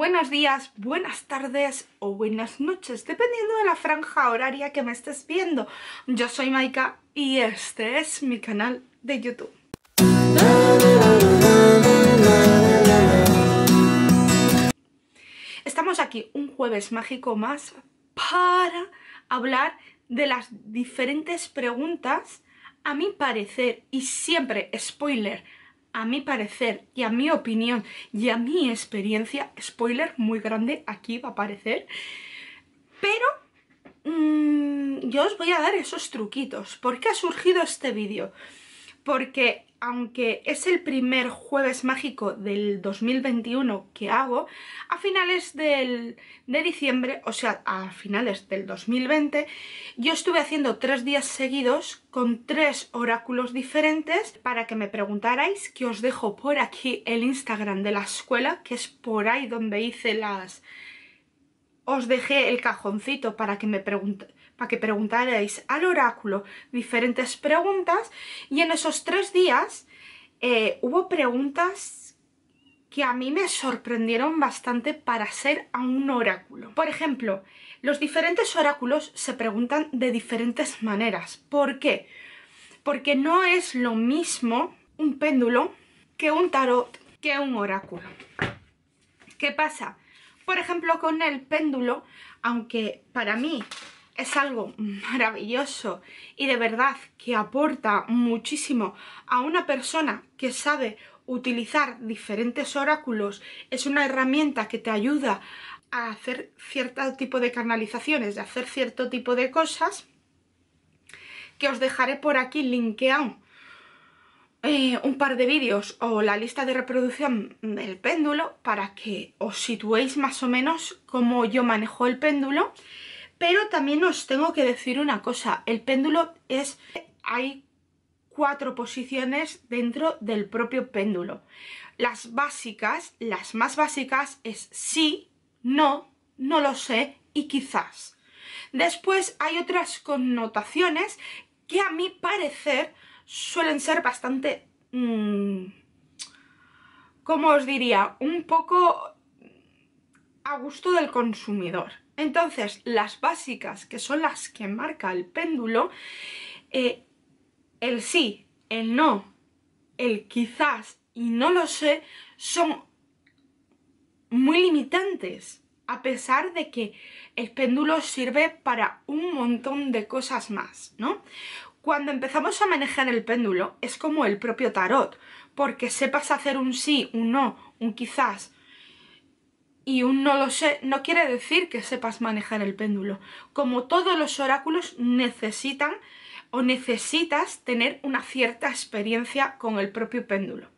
Buenos días, buenas tardes o buenas noches, dependiendo de la franja horaria que me estés viendo. Yo soy Maika y este es mi canal de YouTube. Estamos aquí un jueves mágico más para hablar de las diferentes preguntas, a mi parecer, y siempre, spoiler, a mi parecer y a mi opinión y a mi experiencia, spoiler muy grande, aquí va a aparecer, pero mm, yo os voy a dar esos truquitos. ¿Por qué ha surgido este vídeo? Porque aunque es el primer jueves mágico del 2021 que hago, a finales del, de diciembre, o sea, a finales del 2020, yo estuve haciendo tres días seguidos con tres oráculos diferentes para que me preguntarais, que os dejo por aquí el Instagram de la escuela, que es por ahí donde hice las... Os dejé el cajoncito para que me preguntarais para que preguntarais al oráculo diferentes preguntas y en esos tres días eh, hubo preguntas que a mí me sorprendieron bastante para ser a un oráculo. Por ejemplo, los diferentes oráculos se preguntan de diferentes maneras. ¿Por qué? Porque no es lo mismo un péndulo que un tarot, que un oráculo. ¿Qué pasa? Por ejemplo, con el péndulo, aunque para mí es algo maravilloso y de verdad que aporta muchísimo a una persona que sabe utilizar diferentes oráculos. Es una herramienta que te ayuda a hacer cierto tipo de canalizaciones, de hacer cierto tipo de cosas que os dejaré por aquí linkeado eh, un par de vídeos o la lista de reproducción del péndulo para que os situéis más o menos cómo yo manejo el péndulo pero también os tengo que decir una cosa, el péndulo es... hay cuatro posiciones dentro del propio péndulo. Las básicas, las más básicas es sí, no, no lo sé y quizás. Después hay otras connotaciones que a mi parecer suelen ser bastante... como mm, ¿Cómo os diría? Un poco a gusto del consumidor. Entonces, las básicas, que son las que marca el péndulo, eh, el sí, el no, el quizás y no lo sé, son muy limitantes, a pesar de que el péndulo sirve para un montón de cosas más, ¿no? Cuando empezamos a manejar el péndulo, es como el propio tarot, porque sepas hacer un sí, un no, un quizás, y un no lo sé no quiere decir que sepas manejar el péndulo. Como todos los oráculos necesitan o necesitas tener una cierta experiencia con el propio péndulo.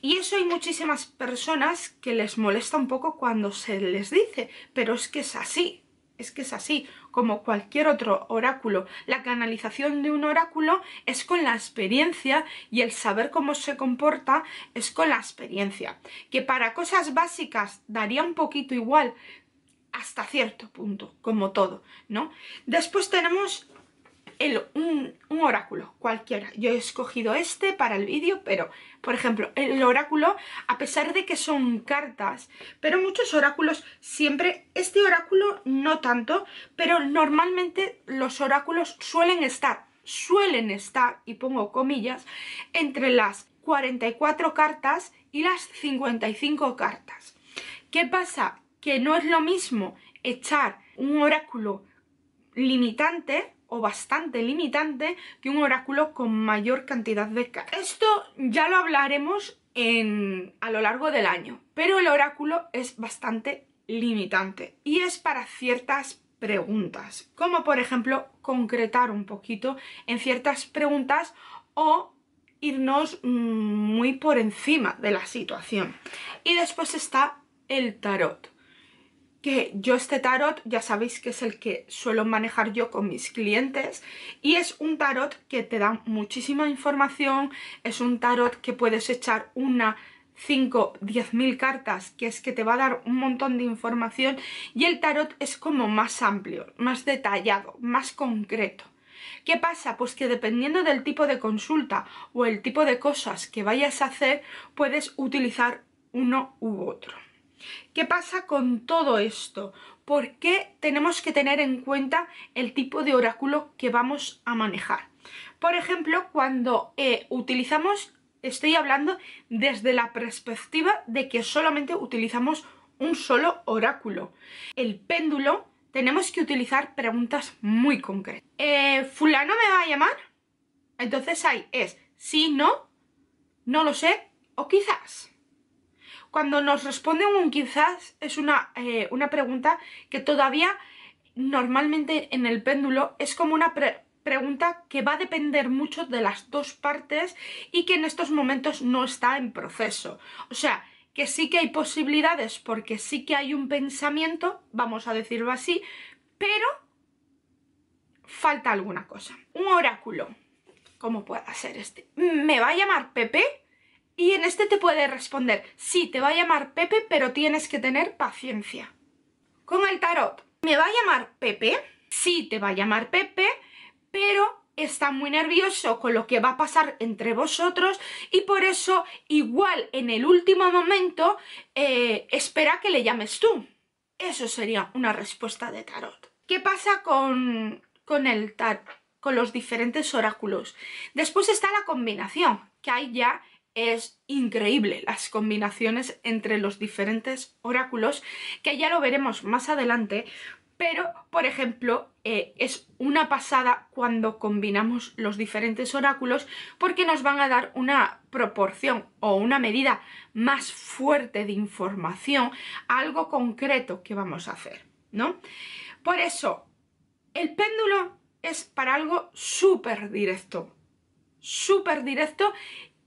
Y eso hay muchísimas personas que les molesta un poco cuando se les dice, pero es que es así, es que es así, como cualquier otro oráculo. La canalización de un oráculo es con la experiencia y el saber cómo se comporta es con la experiencia. Que para cosas básicas daría un poquito igual hasta cierto punto, como todo, ¿no? Después tenemos un, un, oráculo cualquiera. Yo he escogido este para el vídeo, pero, por ejemplo, el oráculo, a pesar de que son cartas, pero muchos oráculos siempre, este oráculo no tanto, pero normalmente los oráculos suelen estar, suelen estar, y pongo comillas, entre las 44 cartas y las 55 cartas. ¿Qué pasa? Que no es lo mismo echar un oráculo limitante o bastante limitante que un oráculo con mayor cantidad de cartas. Esto ya lo hablaremos a lo largo del año, pero el oráculo es bastante limitante y es para ciertas preguntas, como por ejemplo concretar un poquito en ciertas preguntas o irnos mm, muy por encima de la situación. Y después está el tarot que yo este tarot ya sabéis que es el que suelo manejar yo con mis clientes y es un tarot que te da muchísima información, es un tarot que puedes echar una cinco, diez mil cartas, que es que te va a dar un montón de información y el tarot es como más amplio, más detallado, más concreto. ¿Qué pasa? Pues que dependiendo del tipo de consulta o el tipo de cosas que vayas a hacer, puedes utilizar uno u otro. ¿Qué pasa con todo esto? ¿Por qué tenemos que tener en cuenta el tipo de oráculo que vamos a manejar? Por ejemplo, cuando eh, utilizamos, estoy hablando desde la perspectiva de que solamente utilizamos un solo oráculo. El péndulo tenemos que utilizar preguntas muy concretas. Eh, ¿Fulano me va a llamar? Entonces ahí es sí, no, no lo sé o quizás. Cuando nos responden un quizás es una, eh, una pregunta que todavía normalmente en el péndulo es como una pregunta que va a depender mucho de las dos partes y que en estos momentos no está en proceso. O sea, que sí que hay posibilidades porque sí que hay un pensamiento, vamos a decirlo así, pero falta alguna cosa. Un oráculo, como pueda ser este. ¿Me va a llamar Pepe? Y en este te puede responder, sí, te va a llamar Pepe, pero tienes que tener paciencia. Con el tarot, ¿me va a llamar Pepe? Sí, te va a llamar Pepe, pero está muy nervioso con lo que va a pasar entre vosotros y por eso igual en el último momento eh, espera que le llames tú. Eso sería una respuesta de tarot. ¿Qué pasa con, con el tarot? con los diferentes oráculos. Después está la combinación, que hay ya es increíble las combinaciones entre los diferentes oráculos, que ya lo veremos más adelante, pero, por ejemplo, eh, es una pasada cuando combinamos los diferentes oráculos porque nos van a dar una proporción o una medida más fuerte de información, algo concreto que vamos a hacer, ¿no? Por eso, el péndulo es para algo súper directo, súper directo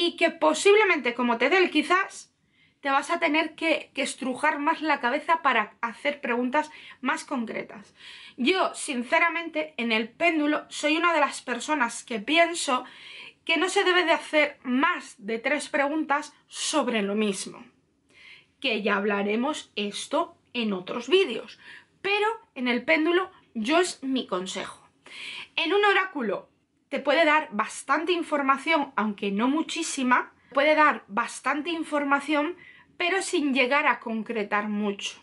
y que posiblemente como te dé el quizás, te vas a tener que, que, estrujar más la cabeza para hacer preguntas más concretas. Yo, sinceramente, en el péndulo soy una de las personas que pienso que no se debe de hacer más de tres preguntas sobre lo mismo. Que ya hablaremos esto en otros vídeos. Pero en el péndulo yo es mi consejo. En un oráculo te puede dar bastante información, aunque no muchísima, puede dar bastante información, pero sin llegar a concretar mucho.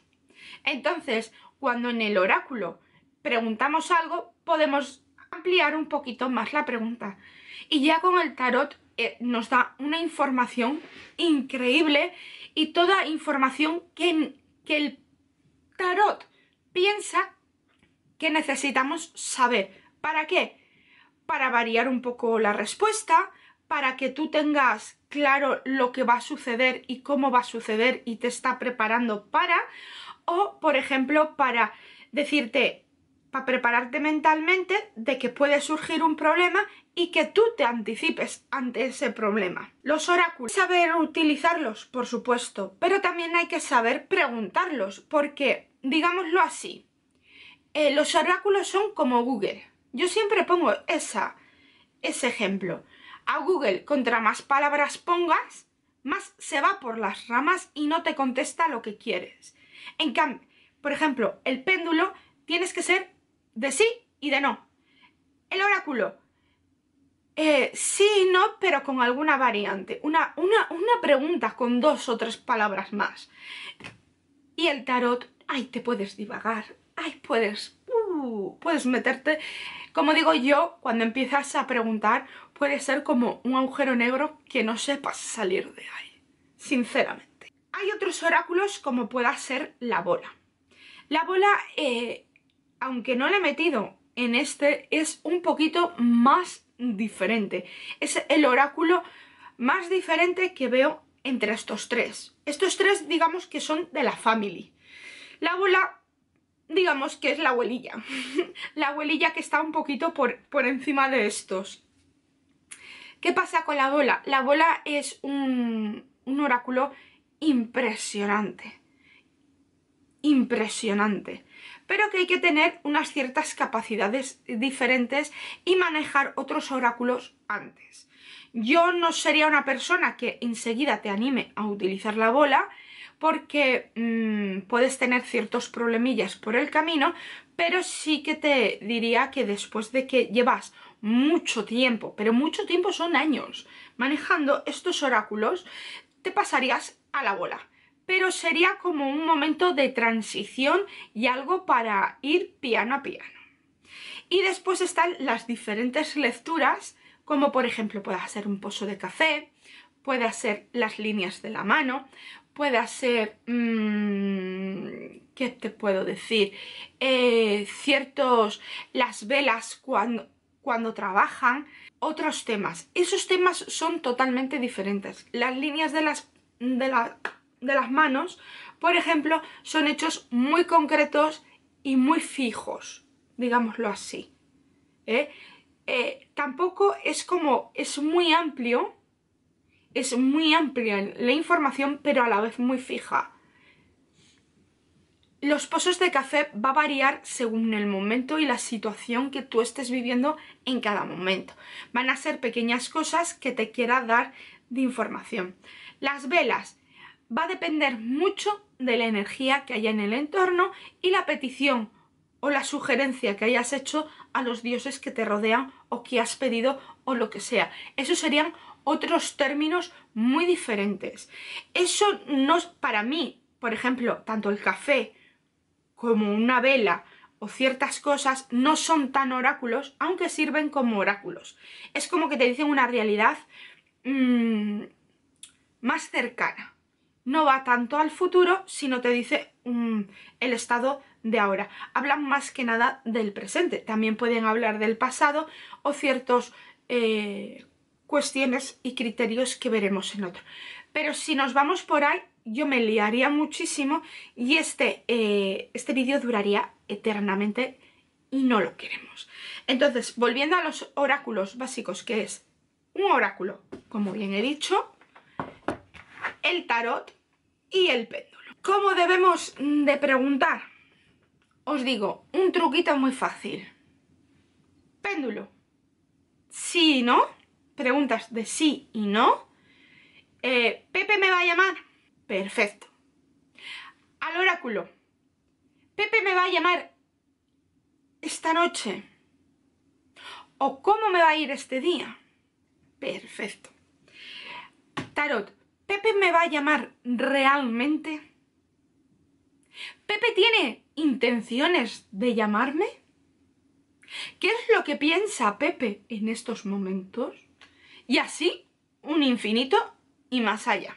Entonces, cuando en el oráculo preguntamos algo, podemos ampliar un poquito más la pregunta. Y ya con el tarot eh, nos da una información increíble y toda información que, que el tarot piensa que necesitamos saber. ¿Para qué? para variar un poco la respuesta, para que tú tengas claro lo que va a suceder y cómo va a suceder y te está preparando para, o por ejemplo para decirte, para prepararte mentalmente de que puede surgir un problema y que tú te anticipes ante ese problema. Los oráculos, saber utilizarlos, por supuesto, pero también hay que saber preguntarlos, porque, digámoslo así, eh, los oráculos son como Google. Yo siempre pongo esa, ese ejemplo. A Google, contra más palabras pongas, más se va por las ramas y no te contesta lo que quieres. En cambio, por ejemplo, el péndulo tienes que ser de sí y de no. El oráculo, eh, sí y no, pero con alguna variante. Una, una, una pregunta con dos o tres palabras más. Y el tarot, ay, te puedes divagar, ay, puedes... Uh, puedes meterte, como digo yo, cuando empiezas a preguntar, puede ser como un agujero negro que no sepas salir de ahí, sinceramente. Hay otros oráculos como pueda ser la bola. La bola, eh, aunque no la he metido en este, es un poquito más diferente. Es el oráculo más diferente que veo entre estos tres. Estos tres digamos que son de la family. La bola digamos que es la abuelilla, la abuelilla que está un poquito por, encima de estos. ¿Qué pasa con la bola? La bola es un oráculo impresionante, impresionante, pero que hay que tener unas ciertas capacidades diferentes y manejar otros oráculos antes. Yo no sería una persona que enseguida te anime a utilizar la bola, porque mm, puedes tener ciertos problemillas por el camino, pero sí que te diría que después de que llevas mucho tiempo, pero mucho tiempo son años, manejando estos oráculos, te pasarías a la bola pero sería como un momento de transición y algo para ir piano a piano. Y después están las diferentes lecturas, como por ejemplo puede hacer un pozo de café, puede hacer las líneas de la mano, puede ser, mm, ¿qué te puedo decir? Eh, ciertos, las velas cuando, cuando trabajan, otros temas. Esos temas son totalmente diferentes. Las líneas de las, de, de las manos, por ejemplo, son hechos muy concretos y muy fijos, digámoslo así. Eh, eh tampoco es como, es muy amplio, es muy amplia la información, pero a la vez muy fija. Los pozos de café va a variar según el momento y la situación que tú estés viviendo en cada momento. Van a ser pequeñas cosas que te quiera dar de información. Las velas va a depender mucho de la energía que haya en el entorno y la petición o la sugerencia que hayas hecho a los dioses que te rodean o que has pedido o lo que sea. Eso serían otros términos muy diferentes. Eso no es para mí, por ejemplo, tanto el café como una vela o ciertas cosas no son tan oráculos, aunque sirven como oráculos. Es como que te dicen una realidad mm, más cercana. No va tanto al futuro, sino te dice mm, el estado de ahora. Hablan más que nada del presente. También pueden hablar del pasado o ciertos eh, cuestiones y criterios que veremos en otro. Pero si nos vamos por ahí, yo me liaría muchísimo y este, eh, este vídeo duraría eternamente y no lo queremos. Entonces, volviendo a los oráculos básicos, que es un oráculo, como bien he dicho, el tarot y el péndulo. ¿Cómo debemos de preguntar? Os digo, un truquito muy fácil. Péndulo. Sí, ¿no? preguntas de sí y no. Eh, Pepe me va a llamar. Perfecto. Al oráculo. Pepe me va a llamar esta noche. O cómo me va a ir este día. Perfecto. Tarot. Pepe me va a llamar realmente. Pepe tiene intenciones de llamarme. ¿Qué es lo que piensa Pepe en estos momentos? y así un infinito y más allá.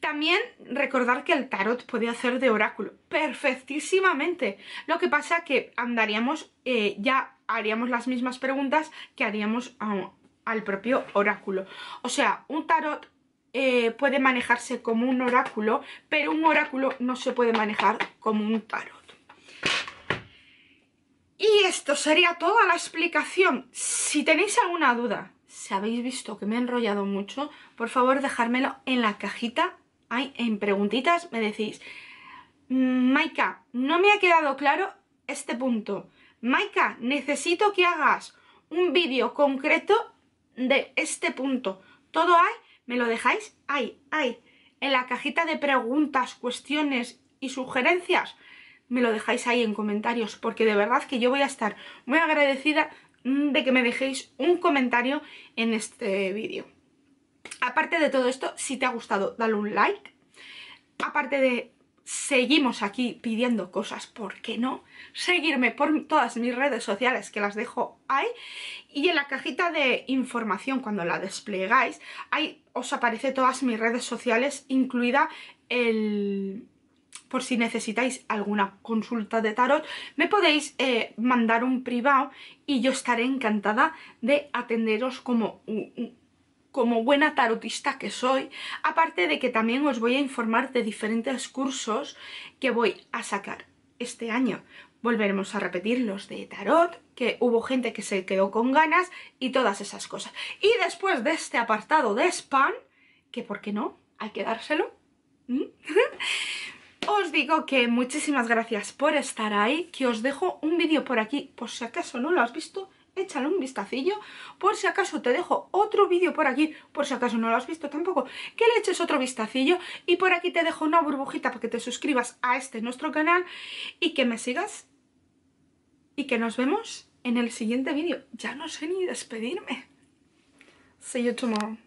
También recordar que el tarot puede hacer de oráculo perfectísimamente. Lo que pasa que andaríamos, eh, ya haríamos las mismas preguntas que haríamos al propio oráculo. O sea, un tarot eh, puede manejarse como un oráculo, pero un oráculo no se puede manejar como un tarot. Y esto sería toda la explicación. Si tenéis alguna duda si habéis visto que me he enrollado mucho, por favor dejármelo en la cajita, ahí en preguntitas me decís, mm, Maika, no me ha quedado claro este punto. Maika, necesito que hagas un vídeo concreto de este punto. Todo hay, me lo dejáis ahí, ahí, en la cajita de preguntas, cuestiones y sugerencias. Me lo dejáis ahí en comentarios, porque de verdad que yo voy a estar muy agradecida Mm, de que me dejéis un comentario en este vídeo. Aparte de todo esto, si te ha gustado, dale un like. Aparte de seguimos aquí pidiendo cosas, ¿por qué no? Seguirme por todas mis redes sociales que las dejo ahí y en la cajita de información cuando la desplegáis, ahí os aparece todas mis redes sociales, incluida el, por si necesitáis alguna consulta de tarot, me podéis eh, mandar un privado y yo estaré encantada de atenderos como como buena tarotista que soy, aparte de que también os voy a informar de diferentes cursos que voy a sacar este año. Volveremos a repetir los de tarot, que hubo gente que se quedó con ganas y todas esas cosas. Y después de este apartado de spam, que por qué no, hay que dárselo. os digo que muchísimas gracias por estar ahí, que os dejo un vídeo por aquí, por si acaso no lo has visto, échale un vistacillo, por si acaso te dejo otro vídeo por aquí, por si acaso no lo has visto tampoco, que le eches otro vistacillo y por aquí te dejo una burbujita para que te suscribas a este nuestro canal y que me sigas y que nos vemos en el siguiente vídeo. Ya no sé ni despedirme. See you tomorrow.